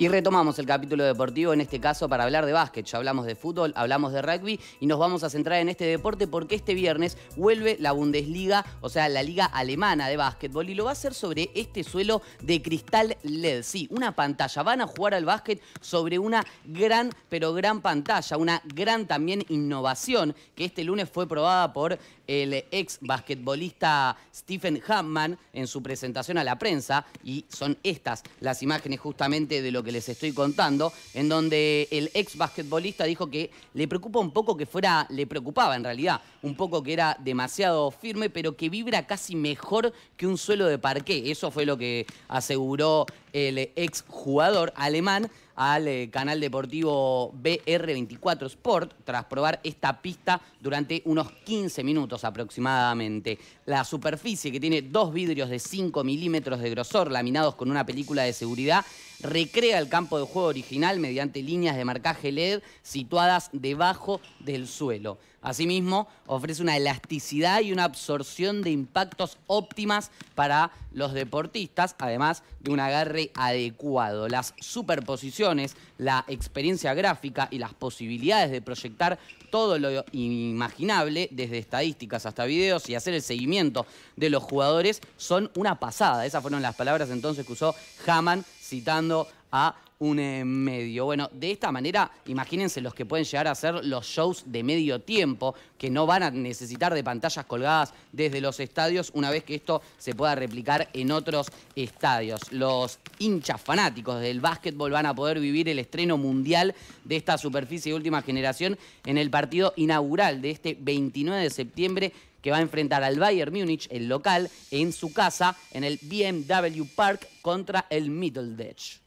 Y retomamos el capítulo deportivo, en este caso para hablar de básquet. Ya hablamos de fútbol, hablamos de rugby y nos vamos a centrar en este deporte porque este viernes vuelve la Bundesliga, o sea, la liga alemana de básquetbol y lo va a hacer sobre este suelo de cristal LED. Sí, una pantalla. Van a jugar al básquet sobre una gran, pero gran pantalla, una gran también innovación que este lunes fue probada por el ex basquetbolista Stephen Hammond en su presentación a la prensa y son estas las imágenes justamente de lo que les estoy contando, en donde el ex basquetbolista dijo que le preocupa un poco que fuera, le preocupaba en realidad, un poco que era demasiado firme, pero que vibra casi mejor que un suelo de parque Eso fue lo que aseguró el ex jugador alemán al eh, canal deportivo BR24 Sport tras probar esta pista durante unos 15 minutos aproximadamente. La superficie que tiene dos vidrios de 5 milímetros de grosor laminados con una película de seguridad recrea el campo de juego original mediante líneas de marcaje LED situadas debajo del suelo. Asimismo, ofrece una elasticidad y una absorción de impactos óptimas para los deportistas, además de un agarre adecuado. Las superposiciones, la experiencia gráfica y las posibilidades de proyectar todo lo imaginable, desde estadísticas hasta videos y hacer el seguimiento de los jugadores, son una pasada. Esas fueron las palabras entonces que usó Haman citando a un eh, medio. Bueno, de esta manera, imagínense los que pueden llegar a hacer los shows de medio tiempo, que no van a necesitar de pantallas colgadas desde los estadios una vez que esto se pueda replicar en otros estadios. Los hinchas fanáticos del básquetbol van a poder vivir el estreno mundial de esta superficie de última generación en el partido inaugural de este 29 de septiembre que va a enfrentar al Bayern Múnich, el local, en su casa, en el BMW Park contra el Middleditch.